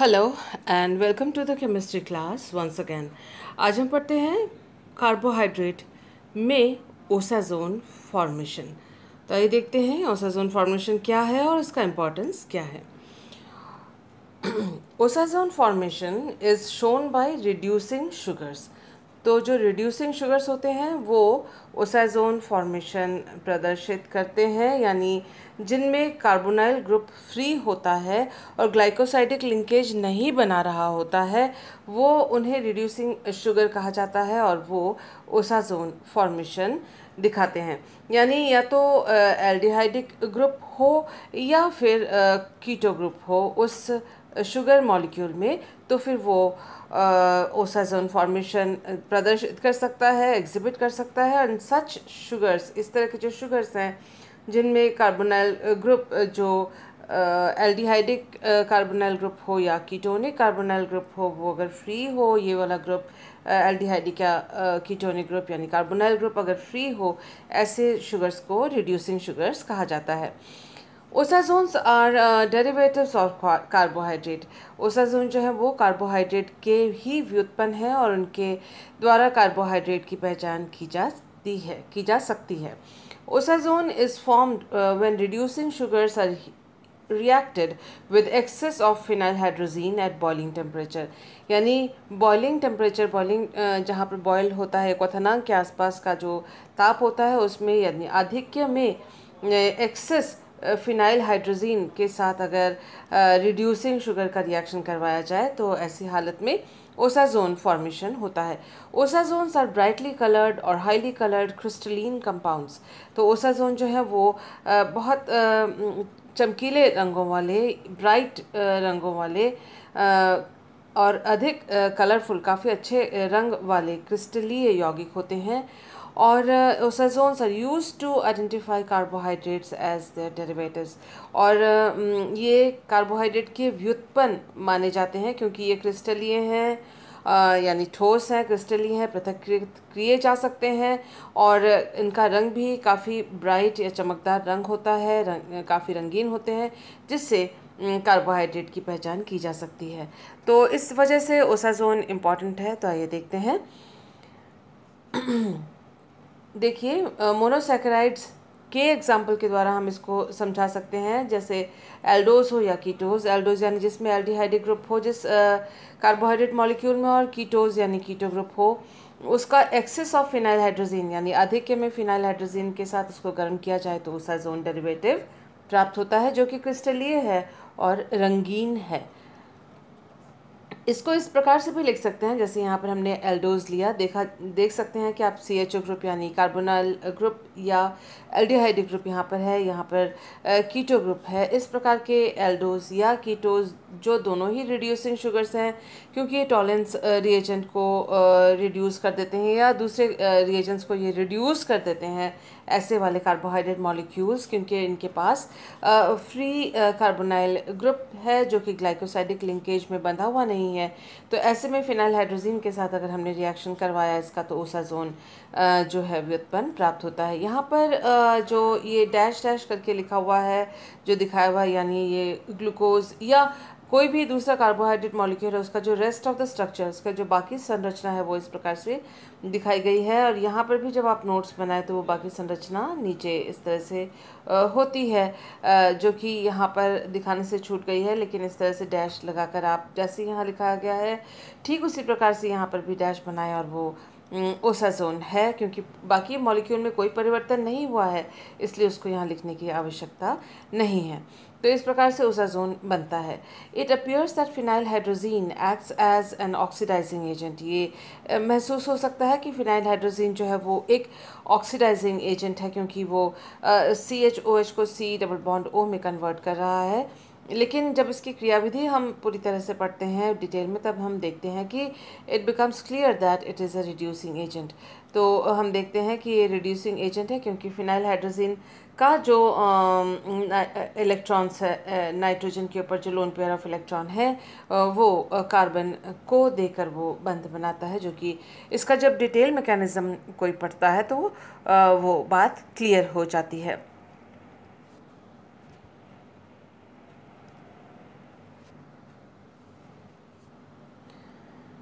hello and welcome to the chemistry class once again आज हम पढ़ते हैं कार्बोहाइड्रेट में ओसाजोन फॉर्मेशन तो आइए देखते हैं ओसाजोन फॉर्मेशन क्या है और इसका इम्पोर्टेंस क्या है osazone formation is shown by reducing sugars तो जो रिड्यूसिंग शुगर्स होते हैं वो ओसाइजोन फॉर्मेशन प्रदर्शित करते हैं यानी जिनमें कार्बोनाइल ग्रुप फ्री होता है और ग्लाइकोसाइडिक लिंकेज नहीं बना रहा होता है वो उन्हें रिड्यूसिंग शुगर कहा जाता है और वो ओसाजोन फॉर्मेशन दिखाते हैं यानी या तो एल्डिहाइडिक ग्रुप हो या फिर कीटो ग्रुप हो उस शुगर मॉलिक्यूल में तो फिर वो ओसाजोन फॉर्मेशन प्रदर्शित कर सकता है एग्जिबिट कर सकता है एंड सच शुगर्स इस तरह के जो शुगर्स हैं जिनमें कार्बोनाइल ग्रुप जो एल्डिहाइडिक कार्बोनाइल ग्रुप हो या कीटोनिक कार्बोनाइल ग्रुप हो वो अगर फ्री हो ये वाला ग्रुप एल्डिहाइडिक या कीटोनिक ग्रुप यानी कार्बोनाइल ग्रुप अगर फ्री हो ऐसे शुगर्स को रिड्यूसिंग शुगर्स कहा जाता है osazones are derivatives of carbohydrate osazone जो है वो कार्बोहाइड्रेट के ही व्युत्पन्न है और उनके द्वारा कार्बोहाइड्रेट की पहचान की जाती है की जा सकती है osazone is form when reducing sugars are reacted with excess of phenyl hydrazine at boiling temperature यानी बॉइलिंग टेम्परेचर बॉइलिंग जहाँ पर बॉयल होता है क्वथनांक के आसपास का जो ताप होता है उसमें यानी आधिक्य में एक्सेस फिनाइल हाइड्रोजीन के साथ अगर रिड्यूसिंग शुगर का रिएक्शन करवाया जाए तो ऐसी हालत में ओसाजोन फॉर्मेशन होता है ओसाजोन्स आर ब्राइटली कलर्ड और हाईली कलर्ड क्रिस्टलिन कंपाउंड्स तो ओसाजोन जो है वो बहुत चमकीले रंगों वाले ब्राइट रंगों वाले और अधिक कलरफुल काफ़ी अच्छे रंग वाले क्रिस्टलीय यौगिक होते हैं और osazones are use to identify carbohydrates as the derivatives और ये कार्बोहाइड्रेट के व्युत्पन्न माने जाते हैं क्योंकि ये क्रिस्टलीय हैं यानी ठोस हैं क्रिस्टलीय हैं पृथक किए जा सकते हैं और इनका रंग भी काफ़ी ब्राइट या चमकदार रंग होता है रंग काफ़ी रंगीन होते हैं जिससे कार्बोहाइड्रेट की पहचान की जा सकती है तो इस वजह से ओसाजोन इम्पॉर्टेंट है तो आइए देखते हैं देखिए मोनोसेक्राइड्स के एग्जाम्पल के द्वारा हम इसको समझा सकते हैं जैसे एल्डोज हो या कीटोज एल्डोज यानी जिसमें एल्डिहाइड्रिक ग्रुप हो जिस कार्बोहाइड्रेट मॉलिक्यूल में और कीटोज यानी कीटो ग्रुप हो उसका एक्सेस ऑफ फिनाइल हाइड्रोजीन यानी अधिक में फिनाइल हाइड्रोजीन के साथ उसको गर्म किया जाए तो उसका जोन डेरिवेटिव प्राप्त होता है जो कि क्रिस्टलीय है और रंगीन है इसको इस प्रकार से भी लिख सकते हैं जैसे यहाँ पर हमने एल्डोज लिया देखा देख सकते हैं कि आप सी एच ओ ग्रुप यानी कार्बोनल ग्रुप या एल्डिहाइड ग्रुप यहाँ पर है यहाँ पर कीटो ग्रुप है इस प्रकार के एल्डोज या कीटोज जो दोनों ही रिड्यूसिंग शुगर्स हैं क्योंकि ये टॉलेंस रिएजेंट को रिड्यूस कर देते हैं या दूसरे रिएजेंट्स को ये रिड्यूस कर देते हैं ऐसे वाले कार्बोहाइड्रेट मॉलिक्यूल्स क्योंकि इनके पास फ्री कार्बोनाइल ग्रुप है जो कि ग्लाइकोसाइडिक लिंकेज में बंधा हुआ नहीं है तो ऐसे में फिनाइल हाइड्रोजीन के साथ अगर हमने रिएक्शन करवाया इसका तो ओसा जोन जो है व्युत्पन्न प्राप्त होता है यहाँ पर जो ये डैश डैश करके लिखा हुआ है जो दिखाया हुआ है यानी ये ग्लूकोज या कोई भी दूसरा कार्बोहाइड्रेट मॉलिक्यूल है उसका जो रेस्ट ऑफ द स्ट्रक्चर उसका जो बाकी संरचना है वो इस प्रकार से दिखाई गई है और यहाँ पर भी जब आप नोट्स बनाए तो वो बाकी संरचना नीचे इस तरह से होती है जो कि यहाँ पर दिखाने से छूट गई है लेकिन इस तरह से डैश लगाकर आप जैसे यहाँ लिखा गया है ठीक उसी प्रकार से यहाँ पर भी डैश बनाएं और वो ओसाजोन हम्म, है क्योंकि बाकी मॉलिक्यूल में कोई परिवर्तन नहीं हुआ है इसलिए उसको यहाँ लिखने की आवश्यकता नहीं है तो इस प्रकार से ओसाजोन बनता है it appears that phenyl hydrazine acts as an oxidising agent ये महसूस हो सकता है कि फिनाइल हाइड्रोजीन जो है वो एक ऑक्सीडाइजिंग एजेंट है क्योंकि वो सी एच ओ एच को सी डबल बॉन्ड ओ में कन्वर्ट कर रहा है लेकिन जब इसकी क्रियाविधि हम पूरी तरह से पढ़ते हैं डिटेल में तब हम देखते हैं कि it becomes clear that it is a reducing agent तो हम देखते हैं कि ये रिड्यूसिंग एजेंट है क्योंकि फिनाइल हाइड्रोजिन का जो इलेक्ट्रॉन्स है नाइट्रोजन के ऊपर जो लोन पेयर ऑफ इलेक्ट्रॉन है वो कार्बन को देकर वो बंध बनाता है जो कि इसका जब डिटेल मैकेनिज़्म कोई पढ़ता है तो वो बात क्लियर हो जाती है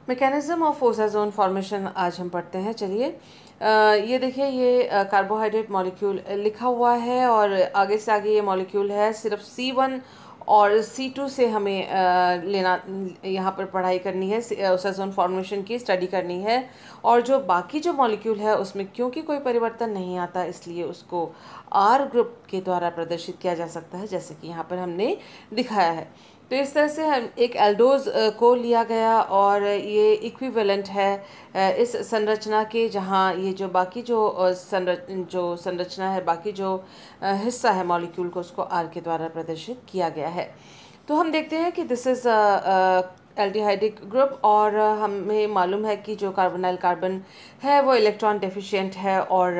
मैकेनिज़्म ऑफ ओसाजोन फॉर्मेशन आज हम पढ़ते हैं चलिए ये देखिए ये कार्बोहाइड्रेट मॉलिक्यूल लिखा हुआ है और आगे से आगे ये मॉलिक्यूल है सिर्फ सी वन और सी टू से हमें आ, लेना यहाँ पर पढ़ाई करनी है ओसाजोन फॉर्मेशन की स्टडी करनी है और जो बाकी जो मॉलिक्यूल है उसमें क्योंकि कोई परिवर्तन नहीं आता इसलिए उसको आर ग्रुप के द्वारा प्रदर्शित किया जा सकता है जैसे कि यहाँ पर हमने दिखाया है तो इस तरह से हम एक एल्डोज को लिया गया और ये इक्विवेलेंट है इस संरचना के जहाँ ये जो बाकी जो संरच जो संरचना है बाकी जो हिस्सा है मॉलिक्यूल को उसको आर के द्वारा प्रदर्शित किया गया है तो हम देखते हैं कि दिस इज़ एल्डिहाइडिक ग्रुप और हमें मालूम है कि जो कार्बोनाइल कार्बन है वो इलेक्ट्रॉन डेफिशिएंट है और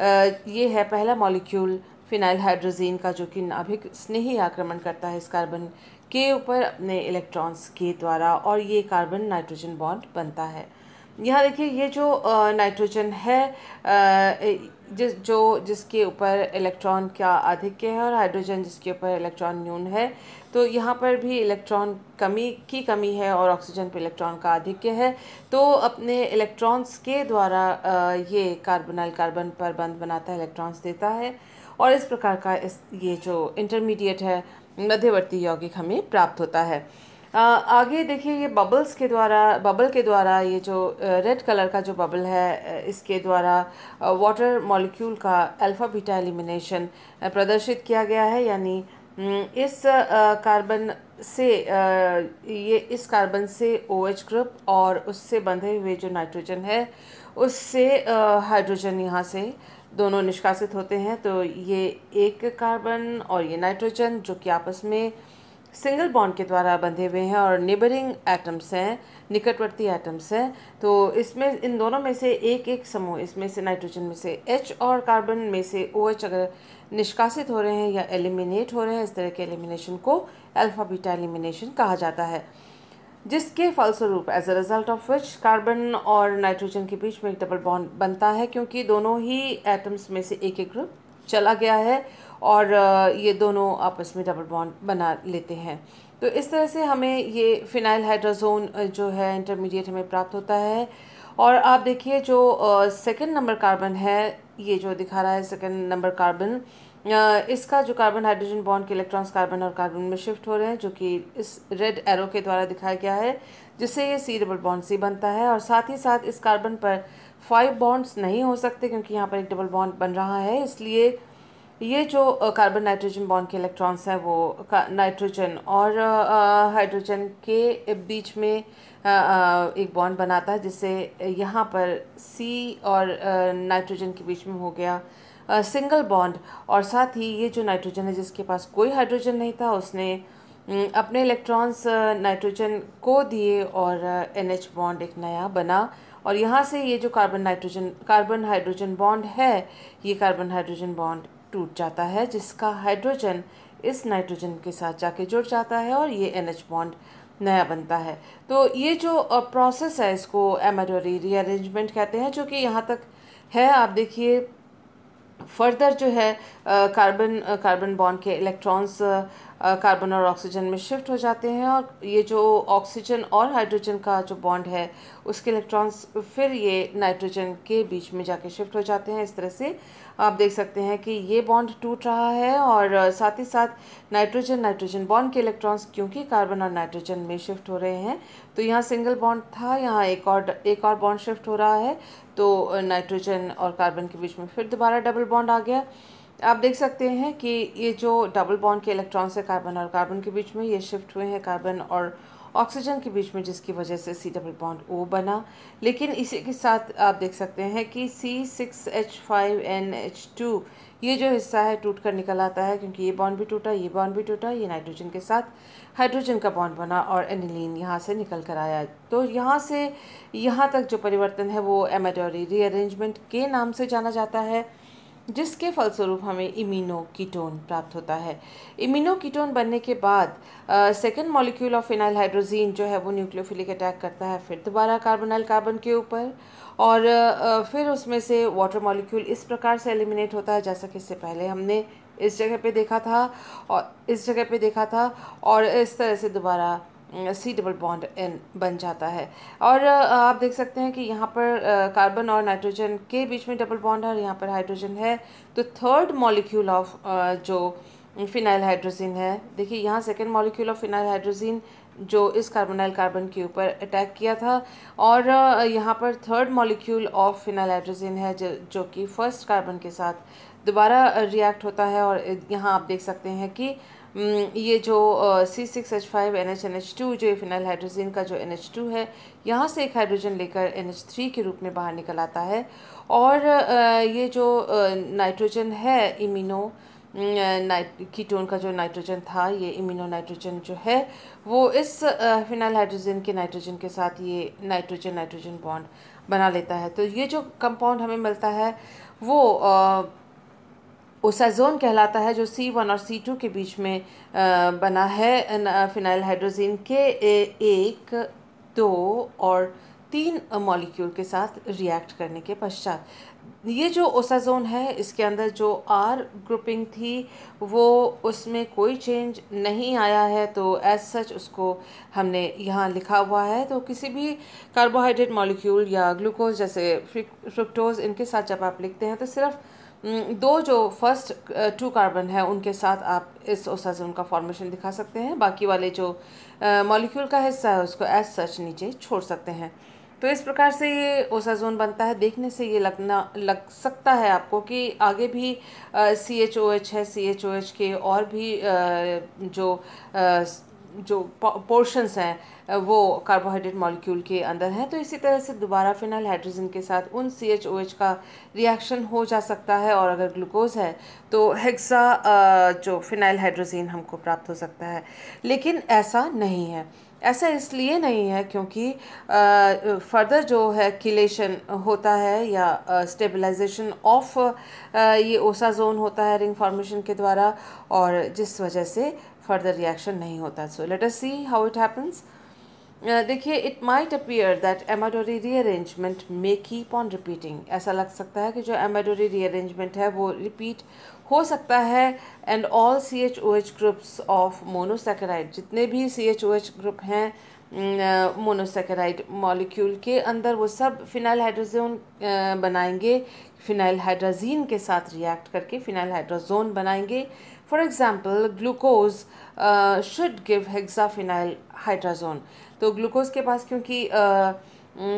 ये है पहला मॉलिक्यूल फिनाइल हाइड्रोजीन का जो कि नाभिक स्नेही आक्रमण करता है इस कार्बन के ऊपर अपने इलेक्ट्रॉन्स के द्वारा और ये कार्बन नाइट्रोजन बॉन्ड बनता है यहाँ देखिए ये जो नाइट्रोजन है जिस जो जिसके ऊपर इलेक्ट्रॉन का अधिक है और हाइड्रोजन जिसके ऊपर इलेक्ट्रॉन न्यून है तो यहाँ पर भी इलेक्ट्रॉन कमी की कमी है और ऑक्सीजन पर इलेक्ट्रॉन का अधिक है तो अपने इलेक्ट्रॉन्स के द्वारा ये कार्बनल कार्बन पर बंध बनाता है इलेक्ट्रॉन्स देता है और इस प्रकार का इस ये जो इंटरमीडिएट है मध्यवर्ती यौगिक हमें प्राप्त होता है आगे देखिए ये बबल्स के द्वारा बबल के द्वारा ये जो रेड कलर का जो बबल है इसके द्वारा वाटर मॉलिक्यूल का अल्फ़ा बीटा एलिमिनेशन प्रदर्शित किया गया है यानी इस कार्बन से ये इस कार्बन से ओ OH ग्रुप और उससे बंधे हुए जो नाइट्रोजन है उससे हाइड्रोजन यहाँ से दोनों निष्कासित होते हैं तो ये एक कार्बन और ये नाइट्रोजन जो कि आपस में सिंगल बॉन्ड के द्वारा बंधे हुए हैं और नेबरिंग एटम्स हैं निकटवर्ती एटम्स हैं तो इसमें इन दोनों में से एक एक समूह इसमें से नाइट्रोजन में से एच और कार्बन में से ओ OH अगर निष्कासित हो रहे हैं या एलिमिनेट हो रहे हैं इस तरह के एलिमिनेशन को अल्फ़ा बीटा एलिमिनेशन कहा जाता है जिसके फलस्वरूप as a result of which carbon और नाइट्रोजन के बीच में एक डबल बॉन्ड बनता है क्योंकि दोनों ही एटम्स में से एक एक ग्रुप चला गया है और uh, ये दोनों आपस में डबल बॉन्ड बना लेते हैं तो इस तरह से हमें ये फिनाइल हाइड्रोजोन uh, जो है इंटरमीडिएट हमें प्राप्त होता है और आप देखिए जो सेकंड नंबर कार्बन है ये जो दिखा रहा है सेकंड नंबर कार्बन इसका जो कार्बन हाइड्रोजन बॉन्ड के इलेक्ट्रॉन्स कार्बन और कार्बन में शिफ्ट हो रहे हैं जो कि इस रेड एरो के द्वारा दिखाया गया है जिससे ये सी डबल बॉन्ड सी बनता है और साथ ही साथ इस कार्बन पर फाइव बॉन्ड्स नहीं हो सकते क्योंकि यहाँ पर एक डबल बॉन्ड बन रहा है इसलिए ये जो कार्बन नाइट्रोजन बॉन्ड के इलेक्ट्रॉन्स हैं वो नाइट्रोजन और हाइड्रोजन के बीच में एक बॉन्ड बनाता है जिससे यहाँ पर सी और नाइट्रोजन के बीच में हो गया सिंगल बॉन्ड और साथ ही ये जो नाइट्रोजन है जिसके पास कोई हाइड्रोजन नहीं था उसने अपने इलेक्ट्रॉन्स नाइट्रोजन को दिए और एन एच बॉन्ड एक नया बना और यहाँ से ये जो carbon nitrogen carbon hydrogen bond है ये कार्बन हाइड्रोजन बॉन्ड टूट जाता है जिसका हाइड्रोजन इस नाइट्रोजन के साथ जाके जुड़ जाता है और ये एन एच बॉन्ड नया बनता है तो ये जो प्रोसेस है इसको एमेडोरी रीअरेंजमेंट कहते हैं जो कि यहाँ तक है आप देखिए फर्दर जो है कार्बन कार्बन बॉन्ड के इलेक्ट्रॉन्स कार्बन और ऑक्सीजन में शिफ्ट हो जाते हैं और ये जो ऑक्सीजन और हाइड्रोजन का जो बॉन्ड है उसके इलेक्ट्रॉन्स फिर ये नाइट्रोजन के बीच में जाके शिफ्ट हो जाते हैं इस तरह से आप देख सकते हैं कि ये बॉन्ड टूट रहा है और साथ ही साथ नाइट्रोजन नाइट्रोजन बॉन्ड के इलेक्ट्रॉन्स क्योंकि कार्बन और नाइट्रोजन में शिफ्ट हो रहे हैं तो यहाँ सिंगल बॉन्ड था यहाँ एक और एक और बॉन्ड शिफ्ट हो रहा है तो नाइट्रोजन और कार्बन के बीच में फिर दोबारा डबल बॉन्ड आ गया आप देख सकते हैं कि ये जो डबल बॉन्ड के इलेक्ट्रॉन्स है कार्बन और कार्बन के बीच में ये शिफ्ट हुए हैं कार्बन और ऑक्सीजन के बीच में जिसकी वजह से सी डबल बॉन्ड ओ बना लेकिन इसी के साथ आप देख सकते हैं कि C six H five N H two ये जो हिस्सा है टूट कर निकल आता है क्योंकि ये बॉन्ड भी टूटा ये बॉन्ड भी टूटा ये नाइट्रोजन के साथ हाइड्रोजन का बॉन्ड बना और एनिलीन यहाँ से निकल कर आया तो यहाँ से यहाँ तक जो परिवर्तन है वो एमेडोरी रीअरेंजमेंट के नाम से जाना जाता है जिसके फलस्वरूप हमें इमिनो कीटोन प्राप्त होता है इमिनो कीटोन बनने के बाद second molecule of phenyl hydrazine जो है वो न्यूक्लियोफिलिक अटैक करता है फिर दोबारा कार्बोनाइल कार्बन के ऊपर और uh, फिर उसमें से वाटर मॉलिक्यूल इस प्रकार से एलिमिनेट होता है जैसा कि इससे पहले हमने इस जगह पे देखा था और इस जगह पे देखा था और इस तरह से दोबारा सी डबल बॉन्ड एन बन जाता है और आप देख सकते हैं कि यहाँ पर कार्बन और नाइट्रोजन के बीच में डबल बॉन्ड है और यहाँ पर हाइड्रोजन है तो थर्ड मॉलिक्यूल ऑफ जो फिनाइल हाइड्रोजन है देखिए यहाँ second molecule of phenyl hydrogen जो इस कार्बोनाइल कार्बन के ऊपर अटैक किया था और यहाँ पर third molecule of phenyl hydrogen है जो जो कि फर्स्ट कार्बन के साथ दोबारा रिएक्ट होता है और यहाँ आप देख सकते हैं कि हम्म, ये जो C six H five N H N H two जो फिनाइल हाइड्रोजन का जो एन एच टू है यहाँ से एक हाइड्रोजन लेकर एन एच थ्री के रूप में बाहर निकल आता है और ये जो नाइट्रोजन है इमिनो नाइट कीटोन का जो नाइट्रोजन था ये इमिनो नाइट्रोजन जो है वो इस फिनाइल हाइड्रोजन के नाइट्रोजन के साथ ये नाइट्रोजन नाइट्रोजन बॉन्ड बना लेता है तो ये जो कंपाउंड हमें मिलता है वो ओसाजोन कहलाता है जो सी वन और सी टू के बीच में बना है फिनाइल हाइड्रोजीन के एक दो और तीन मॉलिक्यूल के साथ रिएक्ट करने के पश्चात ये जो ओसाजोन है इसके अंदर जो आर ग्रुपिंग थी वो उसमें कोई चेंज नहीं आया है तो एज सच उसको हमने यहाँ लिखा हुआ है तो किसी भी कार्बोहाइड्रेट मॉलिक्यूल या ग्लूकोज जैसे फ्रुक्टोज इनके साथ जब आप लिखते हैं तो सिर्फ़ हम्म, दो जो फर्स्ट टू कार्बन है उनके साथ आप इस ओसा से का फॉर्मेशन दिखा सकते हैं बाकी वाले जो मॉलिक्यूल का हिस्सा है उसको एज सच नीचे छोड़ सकते हैं तो इस प्रकार से ये ओसाजोन बनता है देखने से ये लगना लग सकता है आपको कि आगे भी सी एच ओ एच है सी एच ओ एच के और भी आ, जो आ, जो पोर्शंस हैं वो कार्बोहाइड्रेट मॉलिक्यूल के अंदर हैं तो इसी तरह से दोबारा फिनाइल हाइड्रोजन के साथ उन सी एच ओ एच का रिएक्शन हो जा सकता है और अगर ग्लूकोज है तो हेक्सा जो फिनाइल हाइड्रोजीन हमको प्राप्त हो सकता है लेकिन ऐसा नहीं है ऐसा इसलिए नहीं है क्योंकि फर्दर जो है किलेशन होता है या स्टेबलाइजेशन ऑफ ये ओसाजोन होता है रिंग फॉर्मेशन के द्वारा और जिस वजह से फर्दर रिएक्शन नहीं होता so let us see how it happens देखिए it might appear that Amadori rearrangement may keep on repeating ऐसा लग सकता है कि जो एमाडोरी रीअरेंजमेंट है वो रिपीट हो सकता है and all C H O H groups of monosaccharide जितने भी C H O H group हैं मोनोसेकेराइड मॉलिक्यूल के अंदर वो सब फिनाइल हाइड्रोजोन बनाएंगे फिनाइल हाइड्राजीन के साथ रिएक्ट करके फिनाइल हाइड्रोजोन बनाएंगे for example glucose should give hexaphenyl hydrazone तो ग्लूकोज के पास क्योंकि पाँच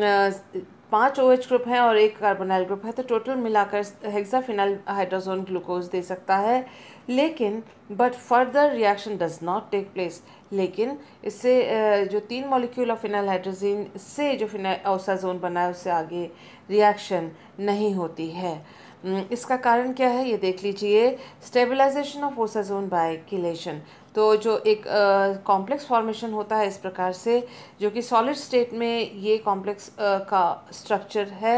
uh, mm, uh, पांच ओ एच ग्रुप हैं और एक कार्बोनाइल ग्रुप है तो टोटल मिलाकर हेक्साफिनाइल हाइड्रोजोन ग्लूकोज दे सकता है लेकिन but further reaction does not take place लेकिन इससे uh, जो तीन मॉलिक्यूल ऑफ फिनाइल हाइड्रोजीन से जो फिनाइल ओसाजोन बना है उससे आगे रिएक्शन नहीं होती है हम्म, इसका कारण क्या है ये देख लीजिए stabilisation of osazone by chelation तो जो एक कॉम्प्लेक्स फॉर्मेशन होता है इस प्रकार से जो कि सॉलिड स्टेट में ये कॉम्प्लेक्स uh, का स्ट्रक्चर है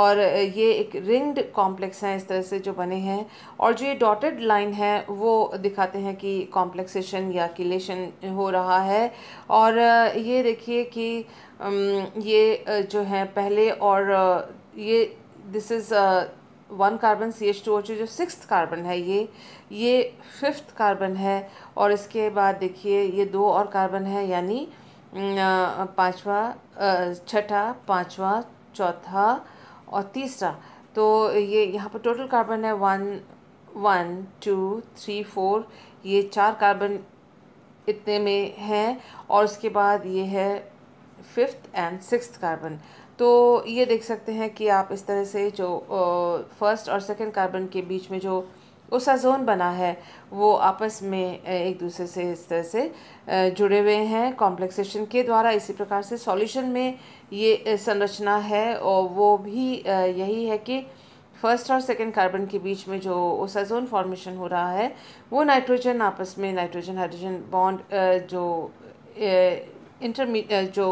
और ये एक रिंग्ड कॉम्प्लेक्स हैं इस तरह से जो बने हैं और जो ये डॉटेड लाइन है वो दिखाते हैं कि कॉम्प्लेक्सेशन या किलेशन हो रहा है और ये देखिए कि ये जो है पहले और ये this is one carbon C H two जो सिक्स कार्बन है ये ये फिफ्थ कार्बन है और इसके बाद देखिए ये दो और कार्बन है यानी पांचवा छठा पांचवा चौथा और तीसरा तो ये यहाँ पर टोटल कार्बन है one one two three four ये चार कार्बन इतने में हैं और उसके बाद ये है फिफ्थ एंड सिक्स कार्बन तो ये देख सकते हैं कि आप इस तरह से जो फर्स्ट और सेकंड कार्बन के बीच में जो जोन बना है वो आपस में एक दूसरे से इस तरह से जुड़े हुए हैं कॉम्प्लेक्सेशन के द्वारा इसी प्रकार से सॉल्यूशन में ये संरचना है और वो भी यही है कि फर्स्ट और सेकेंड कार्बन के बीच में जो जोन फॉर्मेशन हो रहा है वो नाइट्रोजन आपस में नाइट्रोजन हाइड्रोजन बॉन्ड जो इंटरमी जो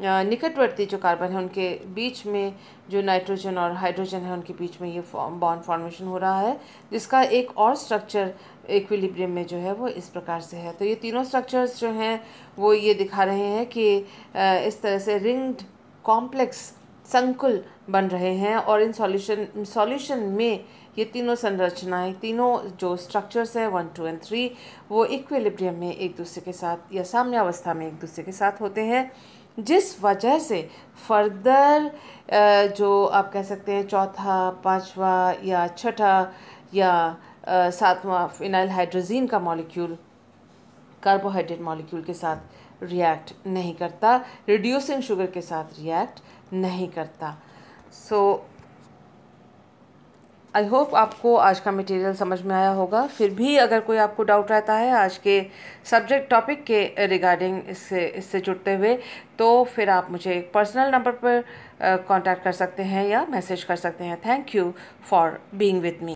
निकटवर्ती जो कार्बन है उनके बीच में जो नाइट्रोजन और हाइड्रोजन है उनके बीच में ये फॉर्म बॉन्ड फॉर्मेशन हो रहा है जिसका एक और स्ट्रक्चर इक्विलिब्रियम में जो है वो इस प्रकार से है तो ये तीनों स्ट्रक्चर्स जो हैं वो ये दिखा रहे हैं कि इस तरह से रिंग्ड कॉम्प्लेक्स संकुल बन रहे हैं और इन सॉल्यूशन सॉल्यूशन में ये तीनों संरचनाएं तीनों जो स्ट्रक्चर्स हैं वन टू एंड थ्री वो इक्विलिब्रियम में एक दूसरे के साथ या साम्यावस्था में एक दूसरे के साथ होते हैं जिस वजह से फर्दर जो आप कह सकते हैं चौथा पांचवा या छठा या सातवा फिनाइल हाइड्रोजीन का मॉलिक्यूल कार्बोहाइड्रेट मॉलिक्यूल के साथ रिएक्ट नहीं करता रिड्यूसिंग शुगर के साथ रिएक्ट नहीं करता सो so, आई होप आपको आज का मटेरियल समझ में आया होगा फिर भी अगर कोई आपको डाउट रहता है आज के सब्जेक्ट टॉपिक के रिगार्डिंग इससे इससे जुड़ते हुए तो फिर आप मुझे एक पर्सनल नंबर पर कांटेक्ट कर सकते हैं या मैसेज कर सकते हैं thank you for being with me